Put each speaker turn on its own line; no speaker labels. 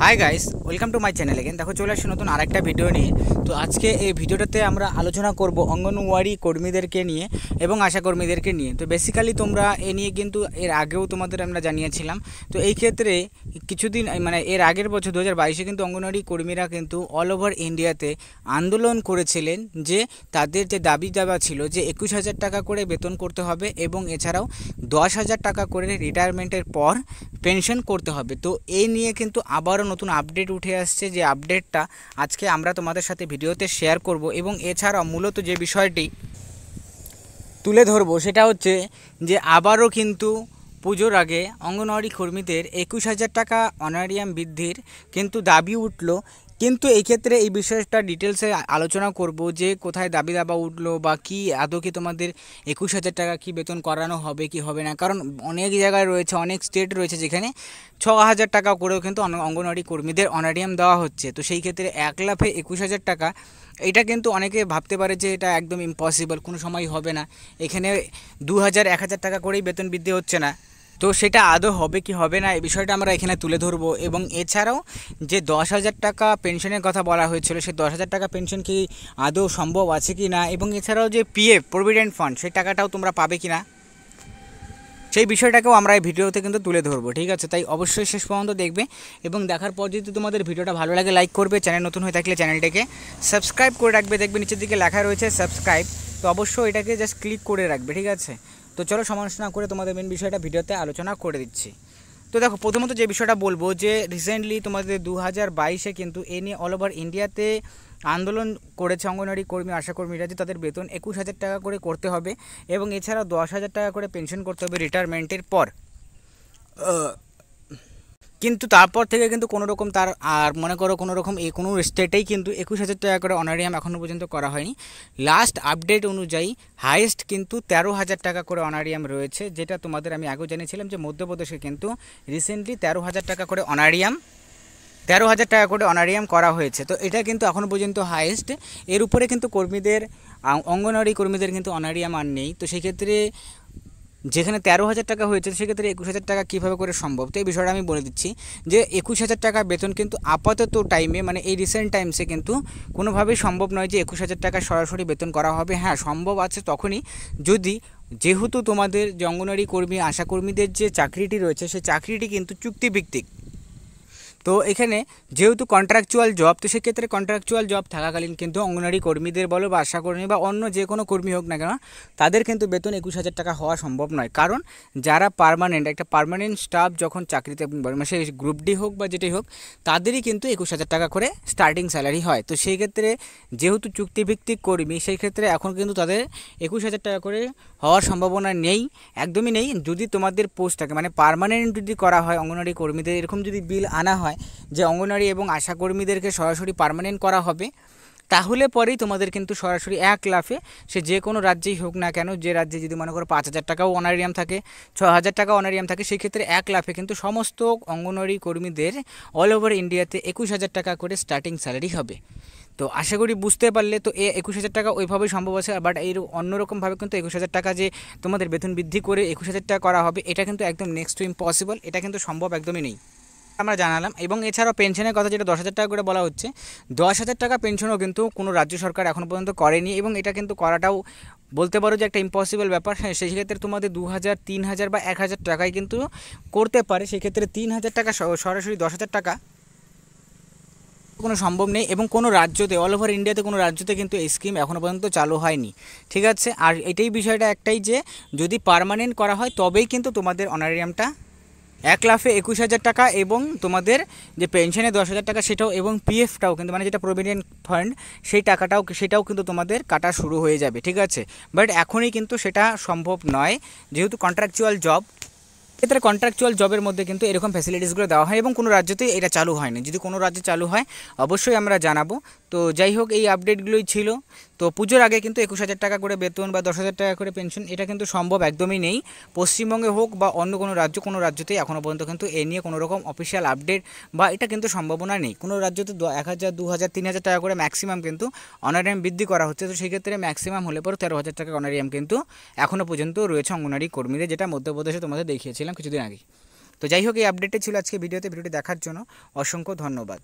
high guys welcome to my channel again দেখো চলে আসি নতুন আরেকটা ভিডিও নিয়ে তো আজকে এই ভিডিওটাতে আমরা আলোচনা করব অঙ্গনওয়াড়ি কর্মীদেরকে নিয়ে এবং আশাকর্মীদেরকে নিয়ে তো বেসিক্যালি তোমরা এ নিয়ে কিন্তু এর আগেও তোমাদের আমরা জানিয়েছিলাম তো এই ক্ষেত্রে কিছুদিন মানে এর আগের বছর দু হাজার বাইশে কিন্তু অঙ্গনওয়াড়ি কর্মীরা কিন্তু অল ওভার ইন্ডিয়াতে আন্দোলন করেছিলেন যে তাদের যে দাবি দাবা ছিল যে একুশ হাজার টাকা করে বেতন করতে হবে এবং এছাড়াও দশ হাজার টাকা করে রিটায়ারমেন্টের পর পেনশন করতে হবে তো এই নিয়ে কিন্তু আবারও নতুন আপডেট উঠে আসছে যে আপডেটটা আজকে আমরা তোমাদের সাথে ভিডিওতে শেয়ার করব এবং এছাড়াও মূলত যে বিষয়টি তুলে ধরব সেটা হচ্ছে যে আবারও কিন্তু পুজোর আগে অঙ্গনওয়াড়ি কর্মীদের একুশ হাজার টাকা অনারিয়াম বৃদ্ধির কিন্তু দাবি উঠল কিন্তু এই ক্ষেত্রে এই বিষয়টা ডিটেলসে আলোচনা করব যে কোথায় দাবি দাবা উঠলো বা কি আদৌ কি তোমাদের একুশ হাজার টাকা কি বেতন করানো হবে কি হবে না কারণ অনেক জায়গায় রয়েছে অনেক স্টেট রয়েছে যেখানে ছ হাজার টাকা করেও কিন্তু অঙ্গনওয়াড়ি কর্মীদের অনারিয়াম দেওয়া হচ্ছে তো সেই ক্ষেত্রে এক লাফে একুশ হাজার টাকা এটা কিন্তু অনেকে ভাবতে পারে যে এটা একদম ইম্পসিবল কোনো সময় হবে না এখানে দু হাজার এক হাজার টাকা করেই বেতন বৃদ্ধি হচ্ছে না তো সেটা আদৌ হবে কি হবে না এই বিষয়টা আমরা এখানে তুলে ধরবো এবং এছাড়াও যে দশ হাজার টাকা পেনশনের কথা বলা হয়েছিল সেই দশ হাজার টাকা পেনশন কি আদৌ সম্ভব আছে কি না এবং এছাড়াও যে পিএফ প্রভিডেন্ট ফান্ড সেই টাকাটাও তোমরা পাবে কি না সেই বিষয়টাকেও আমরা এই ভিডিওতে কিন্তু তুলে ধরবো ঠিক আছে তাই অবশ্যই শেষ পর্যন্ত দেখবে এবং দেখার পর যদি তোমাদের ভিডিওটা ভালো লাগে লাইক করবে চ্যানেল নতুন হয়ে থাকলে চ্যানেলটাকে সাবস্ক্রাইব করে রাখবে দেখবে নিচের দিকে লেখা রয়েছে সাবস্ক্রাইব তো অবশ্যই এটাকে জাস্ট ক্লিক করে রাখবে ঠিক আছে তো চলো সমালোচনা করে তোমাদের মেন বিষয়টা ভিডিওতে আলোচনা করে দিচ্ছি তো দেখো প্রথমত যে বিষয়টা বলবো যে রিসেন্টলি তোমাদের দু হাজার বাইশে কিন্তু এ নিয়ে অল ওভার ইন্ডিয়াতে আন্দোলন করেছে অঙ্গনওয়াড়ি কর্মী আশাকর্মীরা যে তাদের বেতন একুশ হাজার টাকা করে করতে হবে এবং এছাড়াও দশ হাজার টাকা করে পেনশন করতে হবে রিটায়ারমেন্টের পর কিন্তু তারপর থেকে কিন্তু কোনো রকম তার আর মনে করো কোনো রকম এই কোনো স্টেটেই কিন্তু একুশ হাজার টাকা করে অনারিয়াম এখনও পর্যন্ত করা হয়নি লাস্ট আপডেট অনুযায়ী হাইয়েস্ট কিন্তু তেরো হাজার টাকা করে অনারিয়াম রয়েছে যেটা তোমাদের আমি আগেও জানিয়েছিলাম যে মধ্যপ্রদেশে কিন্তু রিসেন্টলি তেরো হাজার টাকা করে অনারিয়াম তেরো হাজার টাকা করে অনারিয়াম করা হয়েছে তো এটা কিন্তু এখনও পর্যন্ত হাইয়েস্ট এর উপরে কিন্তু কর্মীদের অঙ্গনওয়াড়ি কর্মীদের কিন্তু অনারিয়াম আর নেই তো সেক্ষেত্রে যেখানে তেরো হাজার টাকা হয়েছে সেক্ষেত্রে একুশ হাজার টাকা কীভাবে করে সম্ভব তো এই বিষয়টা আমি বলে দিচ্ছি যে একুশ হাজার টাকা বেতন কিন্তু আপাতত টাইমে মানে এই রিসেন্ট টাইমসে কিন্তু কোনোভাবেই সম্ভব নয় যে একুশ হাজার টাকা সরাসরি বেতন করা হবে হ্যাঁ সম্ভব আছে তখনই যদি যেহেতু তোমাদের জঙ্গনারী কর্মী আশাকর্মীদের যে চাকরিটি রয়েছে সেই চাকরিটি কিন্তু চুক্তিভিত্তিক তো এখানে যেহেতু কন্ট্রাকচুয়াল জব তো সেক্ষেত্রে কন্ট্রাকচুয়াল জব থাকাকালীন কিন্তু অঙ্গনারী কর্মীদের বলো বা আশাকর্মী বা অন্য যে কোনো কর্মী হোক না কেন তাদের কিন্তু বেতন একুশ হাজার টাকা হওয়া সম্ভব নয় কারণ যারা পারমানেন্ট একটা পারমানেন্ট স্টাফ যখন চাকরিতে মানে সেই গ্রুপ ডি হোক বা যেটাই হোক তাদেরই কিন্তু একুশ হাজার টাকা করে স্টার্টিং স্যালারি হয় তো সেই ক্ষেত্রে যেহেতু চুক্তিভিত্তিক কর্মী সেই ক্ষেত্রে এখন কিন্তু তাদের একুশ হাজার টাকা করে হওয়ার সম্ভাবনা নেই একদমই নেই যদি তোমাদের পোস্টটাকে মানে পারমানেন্ট যদি করা হয় অঙ্গনারী কর্মীদের এরকম যদি বিল আনা হয় হয় যে অঙ্গনারী এবং আশাকর্মীদেরকে সরাসরি পার্মানেন্ট করা হবে তাহলে পরেই তোমাদের কিন্তু সরাসরি এক লাফে সে যে কোনো রাজ্যেই হোক না কেন যে রাজ্যে যদি মনে করো পাঁচ হাজার টাকাও অনারিয়াম থাকে ছ হাজার টাকা অনারিয়াম থাকে সেক্ষেত্রে এক লাফে কিন্তু সমস্ত অঙ্গনওয়াড়ি কর্মীদের অল ওভার ইন্ডিয়াতে একুশ হাজার টাকা করে স্টার্টিং স্যালারি হবে তো আশা করি বুঝতে পারলে তো এ একুশ হাজার টাকা ওইভাবেই সম্ভব আছে বাট এর অন্যরকমভাবে কিন্তু একুশ হাজার টাকা যে তোমাদের বেতন বৃদ্ধি করে একুশ হাজার টাকা করা হবে এটা কিন্তু একদম নেক্সট টু ইম্পসিবল এটা কিন্তু সম্ভব একদমই নেই আমরা জানালাম এবং এছাড়াও পেনশনের কথা যেটা দশ হাজার টাকা করে বলা হচ্ছে দশ হাজার টাকা পেনশনও কিন্তু কোনো রাজ্য সরকার এখন পর্যন্ত করেনি এবং এটা কিন্তু করাটাও বলতে পারো যে একটা ইম্পসিবল ব্যাপার হ্যাঁ সেই ক্ষেত্রে তোমাদের দু হাজার তিন হাজার বা এক হাজার টাকায় কিন্তু করতে পারে সেক্ষেত্রে তিন হাজার টাকা সরাসরি দশ হাজার টাকা কোনো সম্ভব নেই এবং কোনো রাজ্যতে অল ওভার ইন্ডিয়াতে কোনো রাজ্যতে কিন্তু এই স্কিম এখনও পর্যন্ত চালু হয়নি ঠিক আছে আর এটাই বিষয়টা একটাই যে যদি পারমানেন্ট করা হয় তবেই কিন্তু তোমাদের অনারিয়ামটা এক লাফে একুশ হাজার টাকা এবং তোমাদের যে পেনশনে দশ হাজার টাকা সেটাও এবং পিএফটাও কিন্তু মানে যেটা প্রভিডেন্ট ফান্ড সেই টাকাটাও সেটাও কিন্তু তোমাদের কাটা শুরু হয়ে যাবে ঠিক আছে বাট এখনই কিন্তু সেটা সম্ভব নয় যেহেতু কন্ট্রাকচুয়াল জব ক্ষেত্রে কন্ট্রাকচুয়াল জবের মধ্যে কিন্তু এরকম ফ্যাসিলিটিসগুলো দেওয়া হয় এবং কোনো রাজ্যতেই এটা চালু হয়নি যদি কোনো রাজ্যে চালু হয় অবশ্যই আমরা জানাবো তো যাই হোক এই আপডেটগুলোই ছিল তো পুজোর আগে কিন্তু একুশ হাজার টাকা করে বেতন বা দশ হাজার টাকা করে পেনশন এটা কিন্তু সম্ভব একদমই নেই পশ্চিমবঙ্গে হোক বা অন্য কোনো রাজ্য কোনো রাজ্যতেই এখনও পর্যন্ত কিন্তু এ নিয়ে কোনো রকম অফিসিয়াল আপডেট বা এটা কিন্তু সম্ভাবনা নেই কোনো রাজ্যতে এক হাজার দু হাজার তিন হাজার টাকা করে ম্যাক্সিমাম কিন্তু অনারিয়াম বৃদ্ধি করা হচ্ছে তো সেক্ষেত্রে ম্যাক্সিমাম হলে পরে তেরো হাজার টাকা অনারিয়াম কিন্তু এখনও পর্যন্ত রয়েছে অঙ্গনারী কর্মীদের যেটা মধ্যপ্রদেশে তোমাদের দেখিয়েছিলাম কিছুদিন আগে তো যাই হোক এই আপডেটে ছিল আজকে ভিডিওতে ভিডিওটি দেখার জন্য অসংখ্য ধন্যবাদ